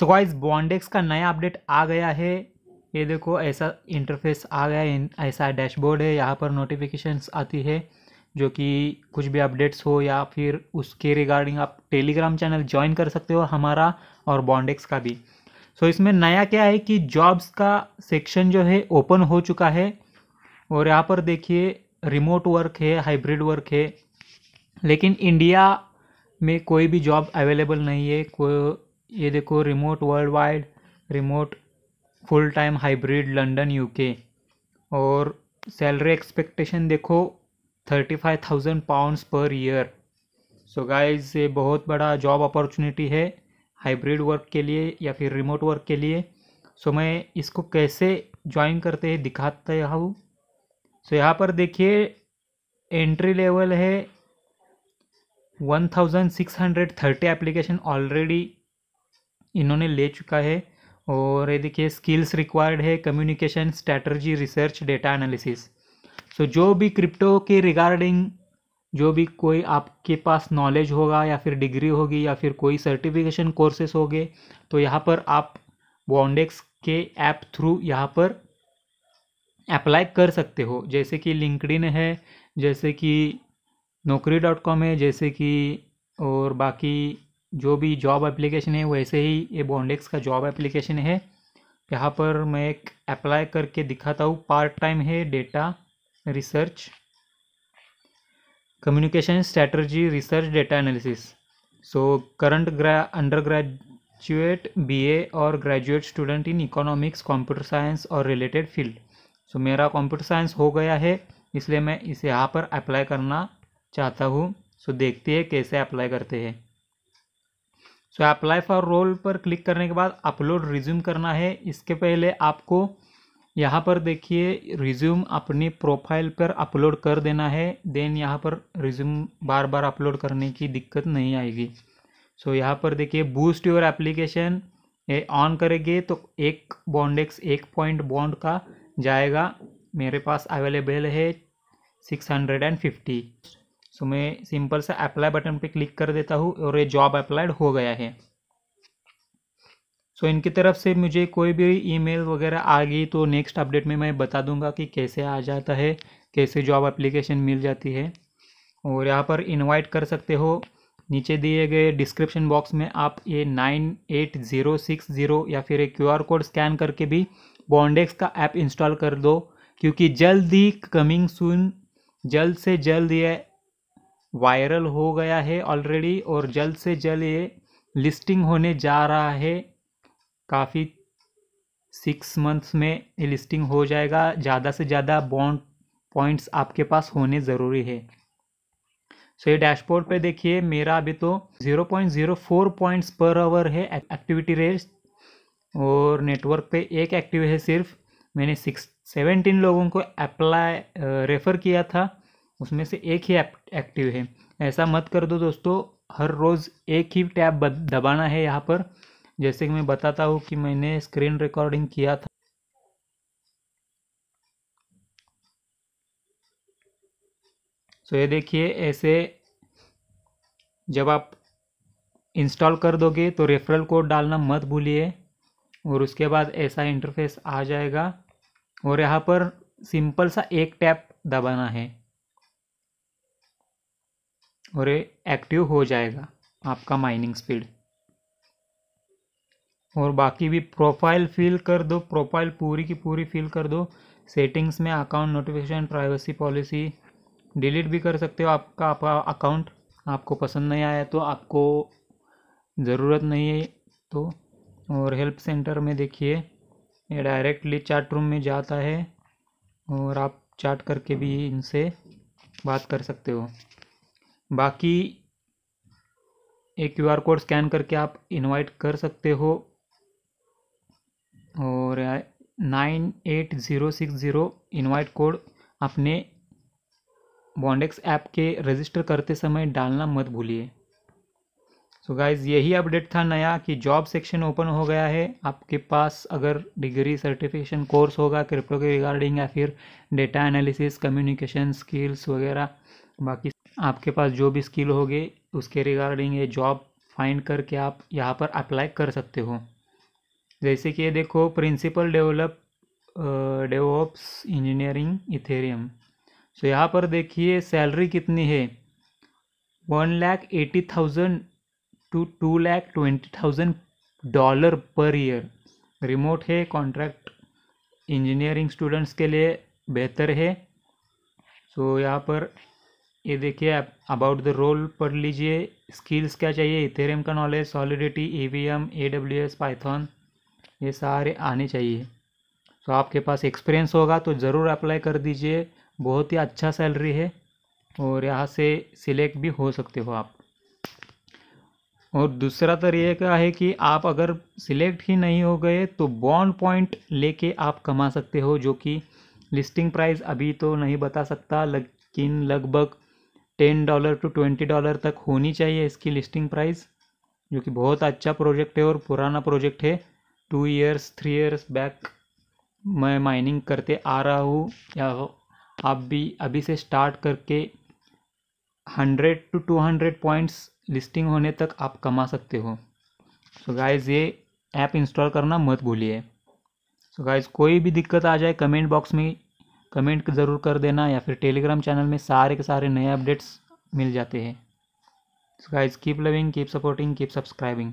so guys Bondex का नया update आ गया है ये देखो ऐसा इंटरफेस आ गया है ऐसा डैशबोर्ड है यहाँ पर नोटिफिकेशंस आती है जो कि कुछ भी अपडेट्स हो या फिर उसके रिगार्डिंग आप टेलीग्राम चैनल ज्वाइन कर सकते हो हमारा और बॉन्डेक्स का भी सो so, इसमें नया क्या है कि जॉब्स का सेक्शन जो है ओपन हो चुका है और यहाँ पर देखिए रिमोट वर्क है हाइब्रिड वर्क है लेकिन इंडिया में कोई भी जॉब अवेलेबल नहीं है कोई ये देखो remote worldwide remote full time hybrid London UK और सैलरी एक्सपेक्टेशन देखो thirty five thousand pounds per year so guys ये बहुत बड़ा जॉब अपॉर्चुनिटी है हाइब्रिड वर्क के लिए या फिर रिमोट वर्क के लिए सो so, मैं इसको कैसे ज्वाइन करते हैं दिखाता हूँ सो so, यहाँ पर देखिए एंट्री लेवल है one thousand six hundred thirty application already इन्होंने ले चुका है और ये देखिए स्किल्स रिक्वायर्ड है communication strategy research data analysis so जो भी क्रिप्टो के रिगार्डिंग जो भी कोई आपके पास नॉलेज होगा या फिर डिग्री होगी या फिर कोई सर्टिफिकेशन कोर्सेस गए तो यहाँ पर आप बॉन्डेक्स के ऐप थ्रू यहाँ पर अप्लाई कर सकते हो जैसे कि लिंकडिन है जैसे कि नौकरी डॉट कॉम है जैसे कि और बाकी जो भी जॉब एप्लीकेशन है वैसे ही ये बॉन्डेक्स का जॉब एप्लीकेशन है यहाँ पर मैं एक अप्लाई करके दिखाता हूँ पार्ट टाइम है data research communication strategy research data analysis so current ग्रा अंडर ग्रेजुएट बीए और graduate student in economics computer science और रिलेटेड फील्ड सो मेरा कंप्यूटर साइंस हो गया है इसलिए मैं इसे यहाँ पर अप्लाई करना चाहता हूँ सो so, देखते हैं कैसे अप्लाई करते हैं सो अप्लाई फॉर रोल पर क्लिक करने के बाद अपलोड रिज्यूम करना है इसके पहले आपको यहाँ पर देखिए रिज्यूम अपनी प्रोफाइल पर अपलोड कर देना है देन यहाँ पर रिज्यूम बार बार अपलोड करने की दिक्कत नहीं आएगी सो so, यहाँ पर देखिए बूस्ट योर एप्लीकेशन ये ऑन करेंगे तो एक बॉन्डेक्स एक पॉइंट बॉन्ड का जाएगा मेरे पास अवेलेबल है six hundred and fifty so तो मैं सिंपल सा अप्लाई बटन पे क्लिक कर देता हूँ और ये जॉब अप्लाइड हो गया है सो so, इनकी तरफ से मुझे कोई भी ईमेल वगैरह आ गई तो नेक्स्ट अपडेट में मैं बता दूंगा कि कैसे आ जाता है कैसे जॉब एप्लीकेशन मिल जाती है और यहाँ पर इनवाइट कर सकते हो नीचे दिए गए डिस्क्रिप्शन बॉक्स में आप ये nine eight zero six zero या फिर एक क्यूआर कोड स्कैन करके भी बॉन्डेक्स का ऐप इंस्टॉल कर दो क्योंकि जल्द ही कमिंग सुन जल्द से जल्द ये वायरल हो गया है ऑलरेडी और जल्द से जल्द ये लिस्टिंग होने जा रहा है काफ़ी सिक्स मंथ्स में ये लिस्टिंग हो जाएगा ज़्यादा से ज़्यादा बॉन्ड पॉइंट्स आपके पास होने ज़रूरी है सो so, ये डैशबोर्ड पे देखिए मेरा अभी तो 0.04 पॉइंट्स पर आवर है एक्टिविटी रेट और नेटवर्क पे एक एक्टिव है सिर्फ मैंने सिक्स सेवेंटीन लोगों को अप्लाई रेफ़र किया था उसमें से एक ही एक्टिव है ऐसा मत कर दो दोस्तों हर रोज़ एक ही टैब दबाना है यहाँ पर जैसे कि मैं बताता हूँ कि मैंने स्क्रीन रिकॉर्डिंग किया था सो तो ये देखिए ऐसे जब आप इंस्टॉल कर दोगे तो रेफरल कोड डालना मत भूलिए और उसके बाद ऐसा इंटरफेस आ जाएगा और यहाँ पर सिंपल सा एक टैप दबाना है और एक्टिव हो जाएगा आपका माइनिंग स्पीड और बाकी भी प्रोफाइल फिल कर दो प्रोफाइल पूरी की पूरी फिल कर दो सेटिंग्स में account notification privacy policy delete भी कर सकते हो आपका आपका अकाउंट आपको पसंद नहीं आया तो आपको ज़रूरत नहीं है तो और हेल्प सेंटर में देखिए ये डायरेक्टली चैट रूम में जाता है और आप चैट करके भी इनसे बात कर सकते हो बाकी ये क्यू आर कोड स्कैन करके आप इनवाइट कर सकते हो और nine eight zero six zero invite code अपने बॉन्डेक्स ऐप के रजिस्टर करते समय डालना मत भूलिए सो गाइज यही अपडेट था नया कि जॉब सेक्शन ओपन हो गया है आपके पास अगर डिग्री सर्टिफिकेशन कोर्स होगा क्रिप्टो के रिगार्डिंग या फिर डेटा एनालिसिस कम्युनिकेशन स्किल्स वगैरह बाकी आपके पास जो भी स्किल होगी उसके रिगार्डिंग ये जॉब फाइंड करके आप यहाँ पर अप्लाई कर सकते हो जैसे कि ये देखो principal develop devops engineering Ethereum so यहाँ पर देखिए सैलरी कितनी है one lakh eighty thousand to two lakh twenty thousand dollar per year remote है कॉन्ट्रैक्ट इंजीनियरिंग स्टूडेंट्स के लिए बेहतर है सो so, यहाँ पर ये देखिए आप अबाउट द रोल पढ़ लीजिए स्किल्स क्या चाहिए इथेरियम का knowledge Solidity E V M A W S Python ये सारे आने चाहिए तो आपके पास एक्सपीरियंस होगा तो ज़रूर अप्लाई कर दीजिए बहुत ही अच्छा सैलरी है और यहाँ से सिलेक्ट भी हो सकते हो आप और दूसरा तरीका है कि आप अगर सिलेक्ट ही नहीं हो गए तो बॉन्ड पॉइंट लेके आप कमा सकते हो जो कि लिस्टिंग प्राइस अभी तो नहीं बता सकता लेकिन लगभग ten dollar to twenty dollar तक होनी चाहिए इसकी लिस्टिंग प्राइस जो कि बहुत अच्छा प्रोजेक्ट है और पुराना प्रोजेक्ट है two years three years back मैं माइनिंग करते आ रहा हूँ या आप भी अभी से स्टार्ट करके hundred to two hundred points listing होने तक आप कमा सकते हो सो so गाइज ये ऐप इंस्टॉल करना मत भूलिए सो गाइज़ कोई भी दिक्कत आ जाए कमेंट बॉक्स में कमेंट ज़रूर कर देना या फिर टेलीग्राम चैनल में सारे के सारे नए अपडेट्स मिल जाते हैं guys keep loving keep supporting keep subscribing